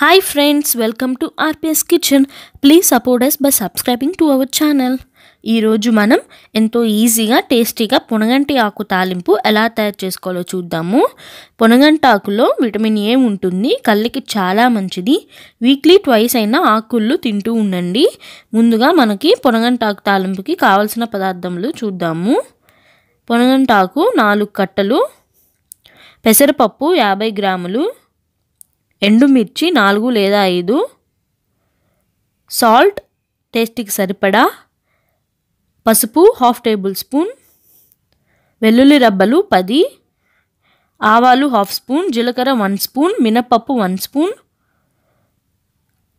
hi friends welcome to RPS kitchen please support us by subscribing to our channel ఈరోజు మనం ఎంతో ఈజీగా టేస్టీగా పొనగంటి ఆకు తాలింపు ఎలా తయారు చేసుకోవాలో చూద్దాము పొనగంటి ఆకులో విటమిన్ ఏ ఉంటుంది కళ్ళకి చాలా మంచిది వీక్లీ ట్వైస్ అయినా ఆకుళ్ళు తింటూ ఉండండి ముందుగా మనకి పొనగంటి ఆకు తాలింపుకి కావలసిన పదార్థములు చూద్దాము పొనగంటాకు నాలుగు కట్టలు పెసరపప్పు యాభై గ్రాములు ఎండుమిర్చి నాలుగు లేదా ఐదు సాల్ట్ టేస్ట్కి సరిపడా పసుపు హాఫ్ టేబుల్ స్పూన్ వెల్లుల్లి రబ్బలు పది ఆవాలు హాఫ్ స్పూన్ జీలకర్ర వన్ స్పూన్ మినపప్పు వన్ స్పూన్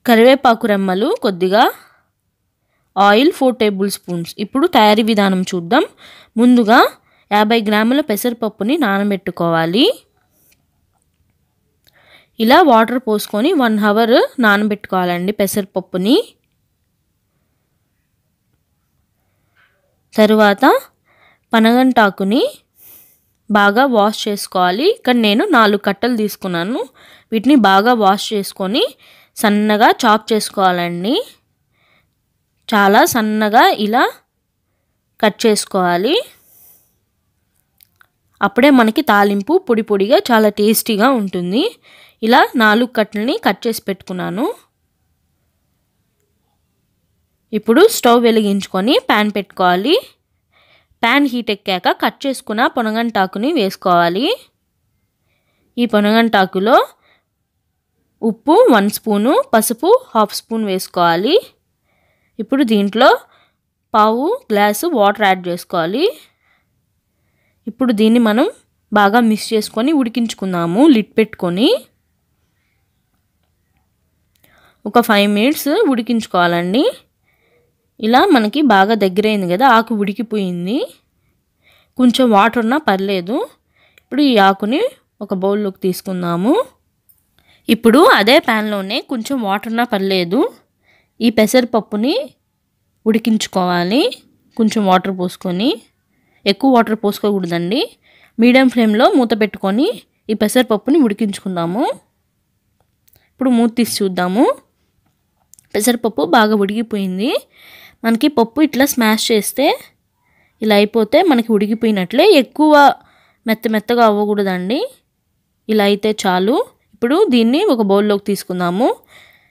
కరివేపాకు రెమ్మలు కొద్దిగా ఆయిల్ ఫోర్ టేబుల్ స్పూన్స్ ఇప్పుడు తయారీ విధానం చూద్దాం ముందుగా యాభై గ్రాముల పెసరపప్పుని నానబెట్టుకోవాలి ఇలా వాటర్ పోసుకొని వన్ అవర్ నానబెట్టుకోవాలండి పెసరపప్పుని తరువాత పనగంటాకుని బాగా వాష్ చేసుకోవాలి ఇక్కడ నేను నాలుగు కట్టలు తీసుకున్నాను వీటిని బాగా వాష్ చేసుకొని సన్నగా చాప్ చేసుకోవాలండి చాలా సన్నగా ఇలా కట్ చేసుకోవాలి అప్పుడే మనకి తాలింపు పొడి పొడిగా చాలా టేస్టీగా ఉంటుంది ఇలా నాలుగు కట్టలని కట్ చేసి పెట్టుకున్నాను ఇప్పుడు స్టవ్ వెలిగించుకొని ప్యాన్ పెట్టుకోవాలి ప్యాన్ హీట్ ఎక్కాక కట్ చేసుకున్న పొనగంటాకుని వేసుకోవాలి ఈ పొనగంటాకులో ఉప్పు వన్ స్పూను పసుపు హాఫ్ స్పూన్ వేసుకోవాలి ఇప్పుడు దీంట్లో పావు గ్లాసు వాటర్ యాడ్ చేసుకోవాలి ఇప్పుడు దీన్ని మనం బాగా మిక్స్ చేసుకొని ఉడికించుకుందాము లిడ్ పెట్టుకొని ఒక ఫైవ్ మినిట్స్ ఉడికించుకోవాలండి ఇలా మనకి బాగా దగ్గరైంది కదా ఆకు ఉడికిపోయింది కొంచెం వాటర్ ఉన్నా పర్లేదు ఇప్పుడు ఈ ఆకుని ఒక బౌల్లోకి తీసుకుందాము ఇప్పుడు అదే ప్యాన్లోనే కొంచెం వాటర్ ఉన్నా పర్లేదు ఈ పెసరపప్పుని ఉడికించుకోవాలి కొంచెం వాటర్ పోసుకొని ఎక్కువ వాటర్ పోసుకోకూడదండి మీడియం ఫ్లేమ్లో మూత పెట్టుకొని ఈ పెసరపప్పుని ఉడికించుకుందాము ఇప్పుడు మూత తీసి చూద్దాము పెసరపప్పు బాగా ఉడిగిపోయింది మనకి పప్పు ఇట్లా స్మాష్ చేస్తే ఇలా అయిపోతే మనకి ఉడిగిపోయినట్లే ఎక్కువ మెత్త మెత్తగా అవ్వకూడదండి ఇలా అయితే చాలు ఇప్పుడు దీన్ని ఒక బౌల్లోకి తీసుకుందాము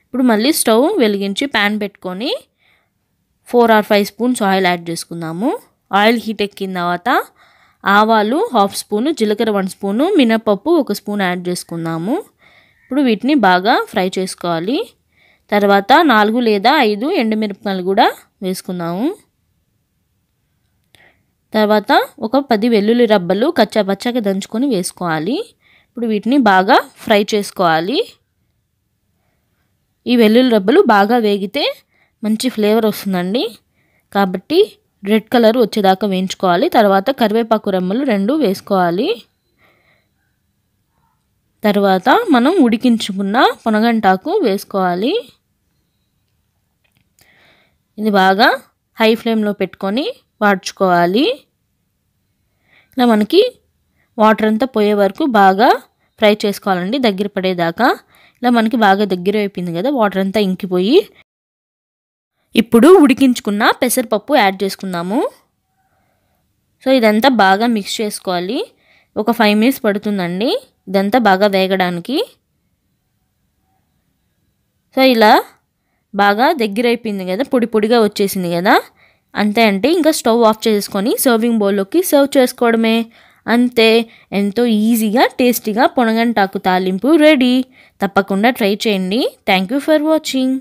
ఇప్పుడు మళ్ళీ స్టవ్ వెలిగించి ప్యాన్ పెట్టుకొని four or five spoons oil add చేసుకుందాము ఆయిల్ హీట్ ఎక్కిన తర్వాత ఆవాలు హాఫ్ స్పూను జీలకర్ర వన్ స్పూను మినపప్పు ఒక స్పూన్ యాడ్ చేసుకుందాము ఇప్పుడు వీటిని బాగా ఫ్రై చేసుకోవాలి తర్వాత నాలుగు లేదా ఐదు ఎండుమిరపకాయలు కూడా వేసుకున్నాము తర్వాత ఒక పది వెల్లుల్లి రబ్బలు కచ్చాపచ్చాగా దంచుకొని వేసుకోవాలి ఇప్పుడు వీటిని బాగా ఫ్రై చేసుకోవాలి ఈ వెల్లుల్లి రబ్బలు బాగా వేగితే మంచి ఫ్లేవర్ వస్తుందండి కాబట్టి రెడ్ కలర్ వచ్చేదాకా వేయించుకోవాలి తర్వాత కరివేపాకు రమ్మలు రెండు వేసుకోవాలి తర్వాత మనం ఉడికించుకున్న పొనగంటాకు వేసుకోవాలి ఇది బాగా హై ఫ్లేమ్లో పెట్టుకొని వాడ్చుకోవాలి ఇలా మనకి వాటర్ అంతా పోయే వరకు బాగా ఫ్రై చేసుకోవాలండి దగ్గర పడేదాకా ఇలా మనకి బాగా దగ్గర అయిపోయింది కదా వాటర్ అంతా ఇంకిపోయి ఇప్పుడు ఉడికించుకున్న పెసరపప్పు యాడ్ చేసుకుందాము సో ఇదంతా బాగా మిక్స్ చేసుకోవాలి ఒక ఫైవ్ మినిట్స్ పడుతుందండి ఇదంతా బాగా వేగడానికి సో ఇలా బాగా దగ్గరైపోయింది కదా పొడి పొడిగా వచ్చేసింది కదా అంతే అంటే ఇంకా స్టవ్ ఆఫ్ చేసుకొని సర్వింగ్ బౌల్లోకి సర్వ్ చేసుకోవడమే అంతే ఎంతో ఈజీగా టేస్టీగా పొనగంటాకు తాలింపు రెడీ తప్పకుండా ట్రై చేయండి థ్యాంక్ యూ ఫర్ వాచింగ్